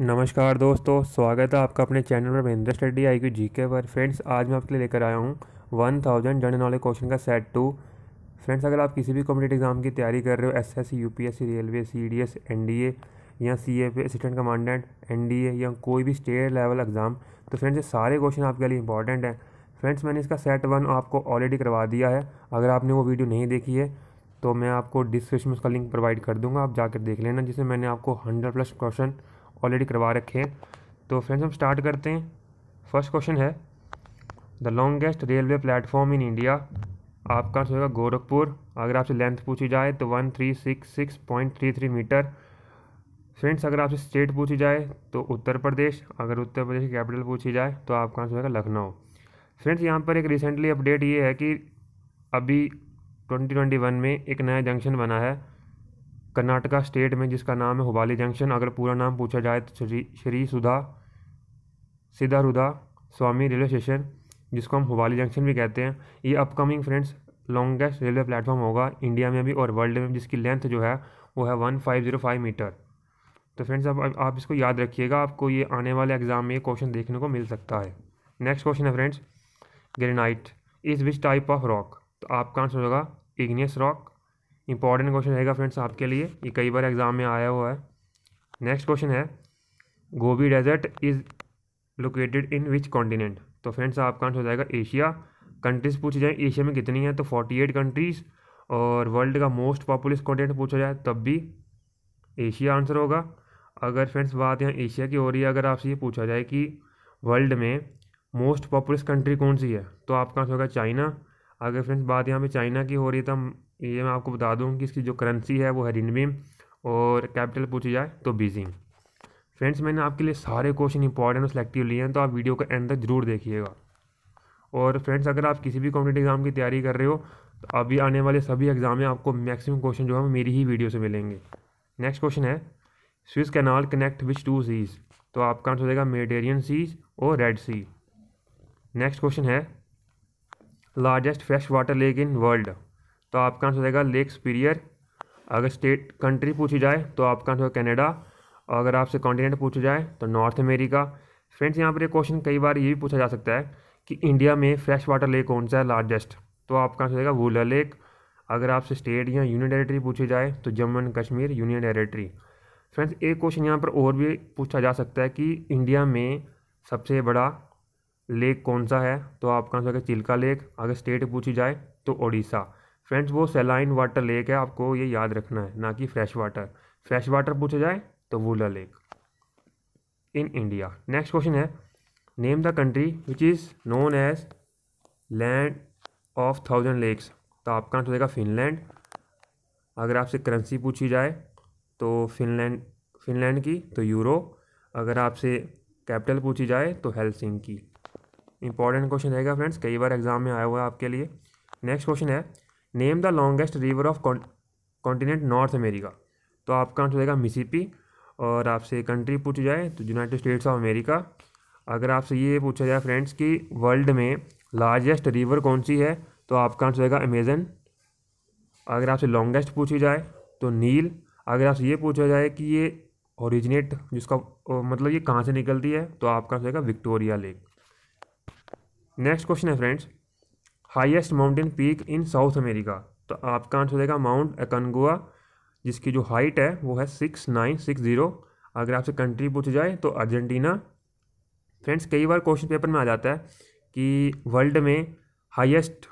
नमस्कार दोस्तों स्वागत है आपका अपने चैनल पर Mahendra study I Q G K पर फ्रेंड्स आज मैं आपके लिए लेकर आया हूँ one thousand general knowledge question का सेट टू फ्रेंड्स अगर आप किसी भी कॉम्पिटेट एग्जाम की तैयारी कर रहे हो S S C U P S C railway C D S N D A या C A P assistant commandant N D A या कोई भी स्टेट लेवल एग्ज़ाम तो फ्रेंड्स ये सारे क्वेश्चन आपके लिए इंपॉर्टेंट हैं फ्रेंड्स मैंने इसका सेट वन आपको ऑलरेडी करवा दिया है अगर आपने वो वीडियो नहीं देखी है तो मैं आपको डिस्क्रिप्शन में उसका लिंक प्रोवाइड कर दूंगा आप जाकर देख लेना जिसमें मैंने आपको हंड्रेड प्लस क्वेश्चन ऑलरेडी करवा रखे हैं तो फ्रेंड्स हम स्टार्ट करते हैं फर्स्ट क्वेश्चन है the longest railway platform in India आपका आंसर होगा गोरखपुर अगर आपसे लेंथ पूछी जाए तो one three six six point three three metre friends अगर आपसे स्टेट पूछी जाए तो उत्तर प्रदेश अगर उत्तर प्रदेश की कैपिटल पूछी जाए तो आपका आंसर होगा लखनऊ फ्रेंड्स यहाँ पर एक रिसेंटली अपडेट ये है कि अभी 2021 में एक नया जंक्शन बना है कर्नाटका स्टेट में जिसका नाम है हुबाली जंक्शन अगर पूरा नाम पूछा जाए तो श्री सुधा सिद्धारुदा स्वामी रेलवे स्टेशन जिसको हम हुबाली जंक्शन भी कहते हैं ये upcoming friends longest railway platform होगा इंडिया में भी और वर्ल्ड में जिसकी लेंथ जो है वो है one five zero five metre तो फ्रेंड्स आप आप इसको याद रखिएगा आपको ये आने वाले एग्ज़ाम में ये क्वेश्चन देखने को मिल सकता है नेक्स्ट क्वेश्चन है friends granite is which type of rock तो आपका आंसर होगा इग्नियस रॉक इंपॉर्टेंट क्वेश्चन रहेगा फ्रेंड्स आपके लिए ये कई बार एग्जाम में आया हुआ है नेक्स्ट क्वेश्चन है Gobi desert is located in which continent तो फ्रेंड्स आपका आंसर हो जाएगा एशिया कंट्रीज़ पूछी जाए एशिया में कितनी है तो फोर्टी एट कंट्रीज़ और वर्ल्ड का मोस्ट पॉपुलस कॉन्टिनेंट पूछा जाए तब भी एशिया आंसर होगा अगर फ्रेंड्स बात यहाँ एशिया की हो रही है अगर आपसे ये पूछा जाए कि वर्ल्ड में मोस्ट पॉपुलस कंट्री कौन सी है तो आपका आंसर होगा चाइना अगर फ्रेंड्स बात यहाँ पे चाइना की हो रही है तो ये मैं आपको बता दूँ कि इसकी जो करेंसी है वो है रिनवी और कैपिटल पूछी जाए तो बीजिंग फ्रेंड्स मैंने आपके लिए सारे क्वेश्चन इंपॉर्टेंट और सेलेक्टिव लिए हैं तो आप वीडियो को एंड तक जरूर देखिएगा और फ्रेंड्स अगर आप किसी भी कॉम्पिटेटिव एग्जाम की तैयारी कर रहे हो तो अभी आने वाले सभी एग्जाम में आपको मैक्सिमम क्वेश्चन जो है मेरी ही वीडियो से मिलेंगे नेक्स्ट क्वेश्चन है Suez canal connect which two seas तो आपका आंसर हो जाएगा मेडिटेरियन सीज और रेड सी नेक्स्ट क्वेश्चन है largest fresh water lake in world तो आपका आंसर रहेगा लेक स्पीरियर अगर स्टेट कंट्री पूछी जाए तो आपका आंसर कनाडा और अगर आपसे कॉन्टिनेंट पूछा जाए तो नॉर्थ अमेरिका फ्रेंड्स यहाँ पर एक क्वेश्चन कई बार ये भी पूछा जा सकता है कि इंडिया में फ्रेश वाटर लेक कौन सा है लार्जेस्ट तो आपका आंसर रहेगा वूला लेक अगर आपसे स्टेट या यूनियन टेरेटरी पूछी जाए तो Jammu and Kashmir union territory friends एक क्वेश्चन यहाँ पर और भी पूछा जा सकता है कि इंडिया में सबसे बड़ा लेक कौन सा है तो आपका आंसर है चिल्का लेक अगर स्टेट पूछी जाए तो ओडिशा फ्रेंड्स वो सेलाइन वाटर लेक है आपको ये याद रखना है ना कि फ्रेश वाटर फ्रेश वाटर पूछा जाए तो Wular lake in India next question है name the country which is known as land of thousand lakes तो आपका आंसर होगा फिनलैंड अगर आपसे करेंसी पूछी जाए तो फिनलैंड फिनलैंड की तो यूरो अगर आपसे कैपिटल पूछी जाए तो हेलसिंकी इंपॉर्टेंट क्वेश्चन रहेगा फ्रेंड्स कई बार एग्जाम में आया हुआ है आपके लिए नेक्स्ट क्वेश्चन है name the longest river of continent North America तो आपका आंसर रहेगा मिसिपी और आपसे कंट्री पूछी जाए तो यूनाइटेड स्टेट्स ऑफ अमेरिका अगर आपसे ये पूछा जाए फ्रेंड्स कि वर्ल्ड में लार्जेस्ट रिवर कौन सी है तो आपका आंसर रहेगा अमेजन अगर आपसे लॉन्गेस्ट पूछी जाए तो नील अगर आपसे ये पूछा जाए कि ये ओरिजिनेट जिसका मतलब ये कहाँ से निकलती है तो आपका आंसर रहेगा विक्टोरिया लेक नेक्स्ट क्वेश्चन है friends highest mountain peak in South America तो आपका आंसर हो जाएगा माउंट एकनगुआ जिसकी जो हाइट है वो है सिक्स नाइन सिक्स ज़ीरो अगर आपसे कंट्री पूछी जाए तो अर्जेंटीना फ्रेंड्स कई बार क्वेश्चन पेपर में आ जाता है कि वर्ल्ड में हाईएस्ट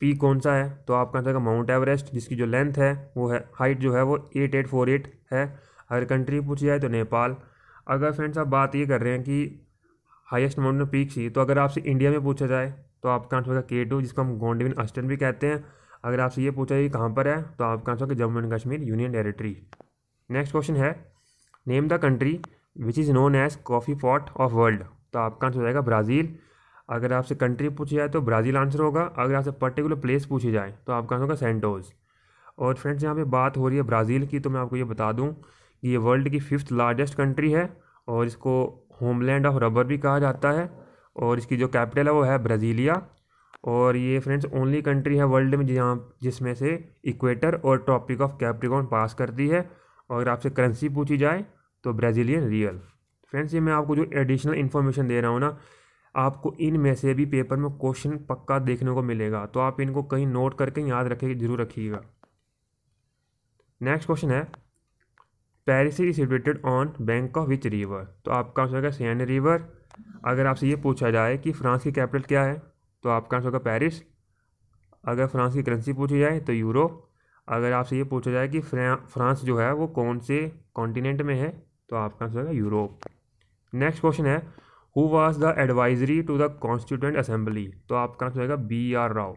पीक कौन सा है तो आपका आंसर होगा माउंट एवरेस्ट जिसकी जो लेंथ है वो है हाइट जो है वो एट एट फोर एट है अगर कंट्री पूछी जाए तो नेपाल अगर फ्रेंड्स आप बात ये कर रहे हैं कि हाईएस्ट माउंटेन पीक सी तो अगर आपसे इंडिया में पूछा जाए तो आपका आंसर होगा के टू जिसको हम गोंडविन अस्टन भी कहते हैं अगर आपसे ये पूछा जाए कहाँ पर है तो आपका आंसर होगा Jammu and Kashmir union territory next question है name the country which is known as coffee pot of world तो आपका आंसर हो जाएगा ब्राज़ील अगर आपसे कंट्री पूछी जाए तो ब्राज़ील आंसर होगा अगर आपसे पर्टिकुलर प्लेस पूछी जाए तो आपका आंसर होगा सेंटोज़ और फ्रेंड्स यहाँ पे बात हो रही है ब्राज़ील की तो मैं आपको ये बता दूँ कि ये वर्ल्ड की फिफ्थ लार्जेस्ट कंट्री है और इसको होमलैंड ऑफ रबर भी कहा जाता है और इसकी जो कैपिटल है वो है ब्राज़ीलिया और ये फ्रेंड्स ओनली कंट्री है वर्ल्ड में जहाँ जिसमें से इक्वेटर और ट्रॉपिक ऑफ कैप्रिकॉन पास करती है और अगर आपसे करेंसी पूछी जाए तो ब्राज़ीलियन रियल फ्रेंड्स ये मैं आपको जो एडिशनल इन्फॉर्मेशन दे रहा हूँ ना आपको इन में से भी पेपर में क्वेश्चन पक्का देखने को मिलेगा तो आप इनको कहीं नोट करके याद रखे जरूर रखिएगा नेक्स्ट क्वेश्चन है Paris is situated on bank of which river तो आपका आंसर होगा सैन रिवर अगर आपसे ये पूछा जाए कि फ्रांस की कैपिटल क्या है तो आपका आंसर होगा पेरिस अगर फ्रांस की करेंसी पूछी जाए तो यूरो अगर आपसे ये पूछा जाए कि फ्रांस जो है वो कौन से कॉन्टिनेंट में है तो आपका आंसर होगा यूरोप नेक्स्ट क्वेश्चन है who was the advisory to the constituent assembly तो आपका आंसर होगा बी आर राव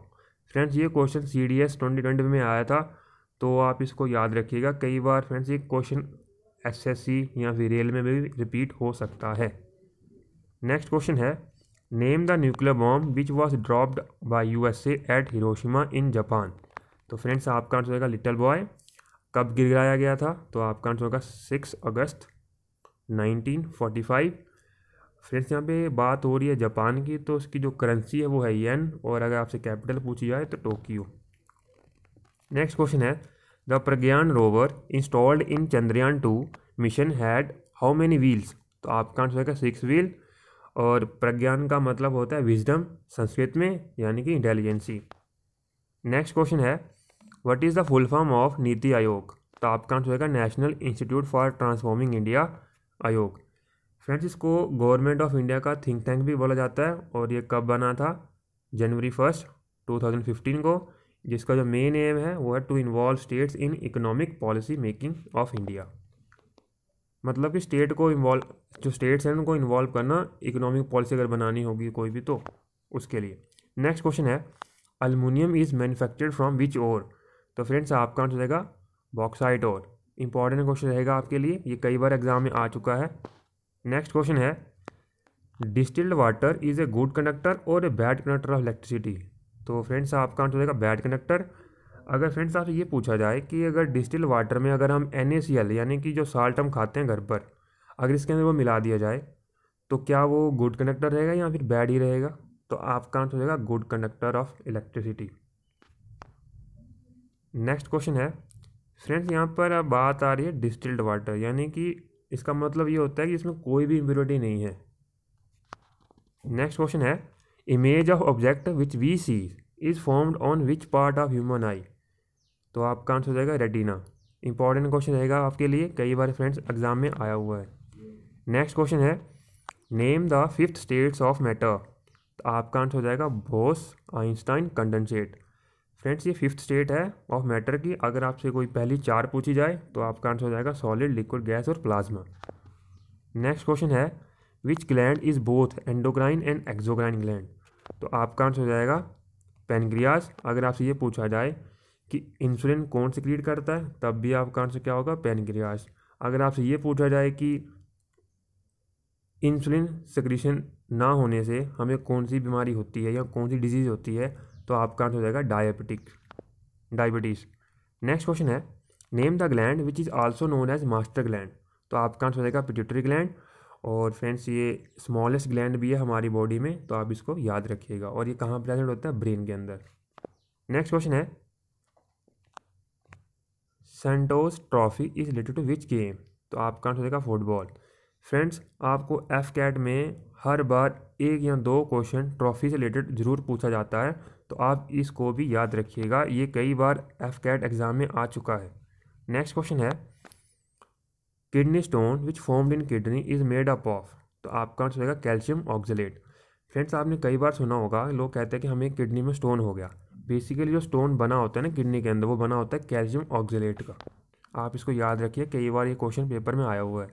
फ्रेंड्स ये question C D S twenty twenty में आया था तो आप इसको याद रखिएगा कई बार फ्रेंड्स ये क्वेश्चन एसएससी या फिर रेल में भी रिपीट हो सकता है नेक्स्ट क्वेश्चन है name the nuclear bomb which was dropped by U S at Hiroshima in Japan तो फ्रेंड्स आपका आंसर होगा लिटल बॉय कब गिराया गया था तो आपका आंसर होगा सिक्स अगस्त 1945 फ्रेंड्स यहाँ पे बात हो रही है जापान की तो उसकी जो करेंसी है वो है येन और अगर आपसे कैपिटल पूछी जाए तो टोक्यो नेक्स्ट क्वेश्चन है the Pragyan rover installed in Chandrayaan two mission had how many wheels तो आपका आंसर होगा सिक्स व्हील और प्रज्ञान का मतलब होता है विजडम संस्कृत में यानी कि इंटेलिजेंसी नेक्स्ट क्वेश्चन है what is the full form of NITI Aayog तो आपका आंसर होगा national institute for transforming India Aayog friends इसको गवर्नमेंट ऑफ इंडिया का थिंक टैंक भी बोला जाता है और ये कब बना था जनवरी फर्स्ट टू को जिसका जो मेन एम है वो है to involve states in economic policy making of India मतलब कि स्टेट को इन्वॉल्व जो स्टेट्स हैं उनको इन्वॉल्व करना इकोनॉमिक पॉलिसी अगर बनानी होगी कोई भी तो उसके लिए नेक्स्ट क्वेश्चन है aluminium is manufactured from which ore तो फ्रेंड्स आपका आंसर रहेगा बॉक्साइट ओर इंपॉर्टेंट क्वेश्चन रहेगा आपके लिए ये कई बार एग्जाम में आ चुका है नेक्स्ट क्वेश्चन है distilled water is a good conductor और a bad conductor of electricity तो फ्रेंड्स आपका आंसर हो जाएगा बैड कंडक्टर अगर फ्रेंड्स आपसे ये पूछा जाए कि अगर डिस्टिल वाटर में अगर हम एन यानी कि जो साल्ट हम खाते हैं घर पर अगर इसके अंदर वो मिला दिया जाए तो क्या वो गुड कंडक्टर रहेगा या फिर बैड ही रहेगा तो आपका आंसर हो जाएगा good conductor of electricity next question है फ्रेंड्स यहाँ पर अब बात आ रही है डिस्टिल्ड वाटर यानी कि इसका मतलब ये होता है कि इसमें कोई भी इम्प्योरिटी नहीं है नेक्स्ट क्वेश्चन है image of object which we see is formed on which part of human eye तो आपका आंसर हो जाएगा रेटिना इंपॉर्टेंट क्वेश्चन रहेगा आपके लिए कई बार फ्रेंड्स एग्जाम में आया हुआ है नेक्स्ट क्वेश्चन है name the fifth states of matter तो आपका आंसर हो जाएगा बोस आइंस्टाइन कंडेंसेट फ्रेंड्स ये फिफ्थ स्टेट है ऑफ मैटर की अगर आपसे कोई पहली चार पूछी जाए तो आपका आंसर हो जाएगा सॉलिड लिक्विड गैस और प्लाज्मा नेक्स्ट क्वेश्चन है which gland is both endocrine and exocrine gland तो आपका आंसर हो जाएगा पेनक्रियाज अगर आपसे ये पूछा जाए कि इंसुलिन कौन क्रिएट करता है तब भी आपका आंसर क्या होगा पेनक्रियाज अगर आपसे ये पूछा जाए कि इंसुलिन सिक्रीशन ना होने से हमें कौन सी बीमारी होती है या कौन सी डिजीज़ होती है तो आपका आंसर हो जाएगा डायबिटिक डायबिटीज़ नेक्स्ट क्वेश्चन है name the gland which is also known as master gland तो आपका आंसर हो जाएगा पिट्यूटरी ग्लैंड और फ्रेंड्स ये स्मॉलेस्ट ग्लैंड भी है हमारी बॉडी में तो आप इसको याद रखिएगा और ये कहाँ प्रेजेंट होता है ब्रेन के अंदर नेक्स्ट क्वेश्चन है Santosh trophy is related to which game तो आपका आंसर देगा फुटबॉल फ्रेंड्स आपको एफ कैट में हर बार एक या दो क्वेश्चन ट्रॉफी से रिलेटेड ज़रूर पूछा जाता है तो आप इसको भी याद रखिएगा ये कई बार एफ कैट एग्ज़ाम में आ चुका है नेक्स्ट क्वेश्चन है kidney stone which formed in kidney is made up of तो आपका आंसर रहेगा कैल्शियम ऑक्जिलेट फ्रेंड्स आपने कई बार सुना होगा लोग कहते हैं कि हमें किडनी में स्टोन हो गया बेसिकली जो स्टोन बना होता है ना किडनी के अंदर वो बना होता है कैल्शियम ऑक्जिलेट का आप इसको याद रखिए कई बार ये क्वेश्चन पेपर में आया हुआ है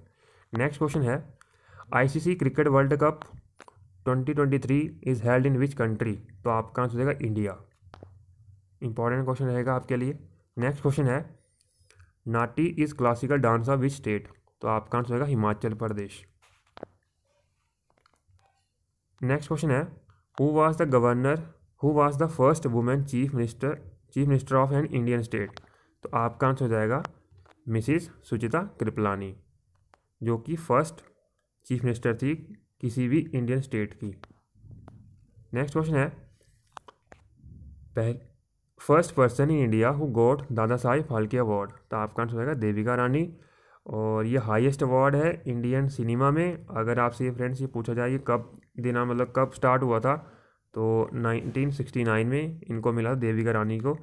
नेक्स्ट क्वेश्चन है ICC cricket world cup 2023 is held in which country तो आपका आंसर रहेगा इंडिया इंपॉर्टेंट क्वेश्चन रहेगा आपके लिए नेक्स्ट क्वेश्चन है Nati is classical dance of which state तो आपका आंसर होगा हिमाचल प्रदेश नेक्स्ट क्वेश्चन है who was the governor who was the first women chief minister chief minister of an Indian state तो आपका आंसर हो जाएगा मिसिस सुचिता कृपलानी जो कि फर्स्ट चीफ मिनिस्टर थी किसी भी इंडियन स्टेट की नेक्स्ट क्वेश्चन है पहले first person in India who got Dada Saheb Phalke award तो आपका आंसर होगा देविका रानी और ये हाईएस्ट अवार्ड है इंडियन सिनेमा में अगर आपसे ये फ्रेंड्स ये पूछा जाए कि कब देना मतलब कब स्टार्ट हुआ था तो 1969 में इनको मिला देविका रानी को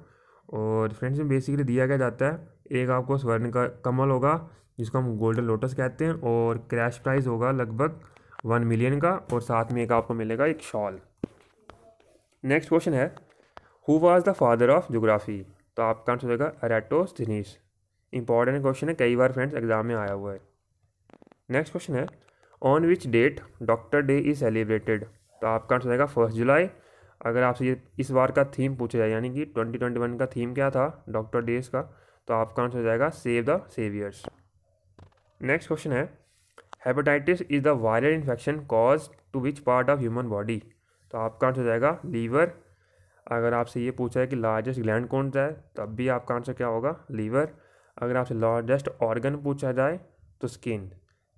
और फ्रेंड्स में बेसिकली दिया क्या जाता है एक आपको स्वर्ण का कमल होगा जिसको हम गोल्डन लोटस कहते हैं और क्रैश प्राइज होगा लगभग वन मिलियन का और साथ में एक आपको मिलेगा एक शॉल नेक्स्ट क्वेश्चन है who was the father of geography तो आपका आंसर हो जाएगा अरेटोस इंपॉर्टेंट क्वेश्चन है कई बार फ्रेंड्स एग्जाम में आया हुआ है नेक्स्ट क्वेश्चन है on which date doctor day is celebrated तो आपका आंसर हो जाएगा फर्स्ट जुलाई अगर आपसे ये इस बार का थीम पूछा जाए यानी कि ट्वेंटी ट्वेंटी वन का थीम क्या था डॉक्टर डेज का तो आपका आंसर हो जाएगा save the saviours next question है hepatitis is the viral infection cause to which part of human body तो आपका आंसर हो जाएगा लीवर अगर आपसे ये पूछा है कि लार्जेस्ट ग्लैंड कौन सा है तब भी आपका आंसर क्या होगा लीवर अगर आपसे लार्जेस्ट ऑर्गन पूछा जाए तो स्किन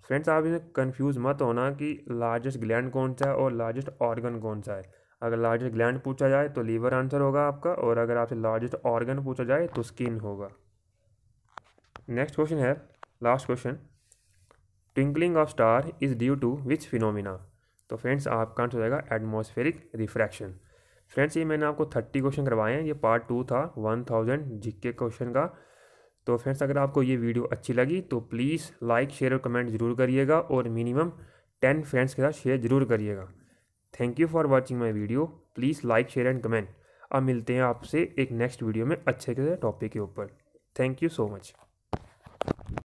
फ्रेंड्स आप इसमें कन्फ्यूज़ मत होना कि लार्जेस्ट ग्लैंड कौन सा है और लार्जेस्ट ऑर्गन कौन सा है अगर लार्जेस्ट ग्लैंड पूछा जाए तो लीवर आंसर होगा आपका और अगर आपसे लार्जेस्ट ऑर्गन पूछा जाए तो स्किन होगा नेक्स्ट क्वेश्चन है last question twinkling of star is due to which phenomena तो फ्रेंड्स आपका आंसर हो जाएगा एटमोस्फेरिक रिफ्रैक्शन फ्रेंड्स ये मैंने आपको थर्टी क्वेश्चन करवाए हैं ये पार्ट टू था वन थाउजेंड जिक्के क्वेश्चन का तो फ्रेंड्स अगर आपको ये वीडियो अच्छी लगी तो प्लीज़ लाइक शेयर और कमेंट ज़रूर करिएगा और मिनिमम टेन फ्रेंड्स के साथ शेयर ज़रूर करिएगा thank you for watching my video please like share and comment अब मिलते हैं आपसे एक नेक्स्ट वीडियो में अच्छे के टॉपिक के ऊपर थैंक यू सो मच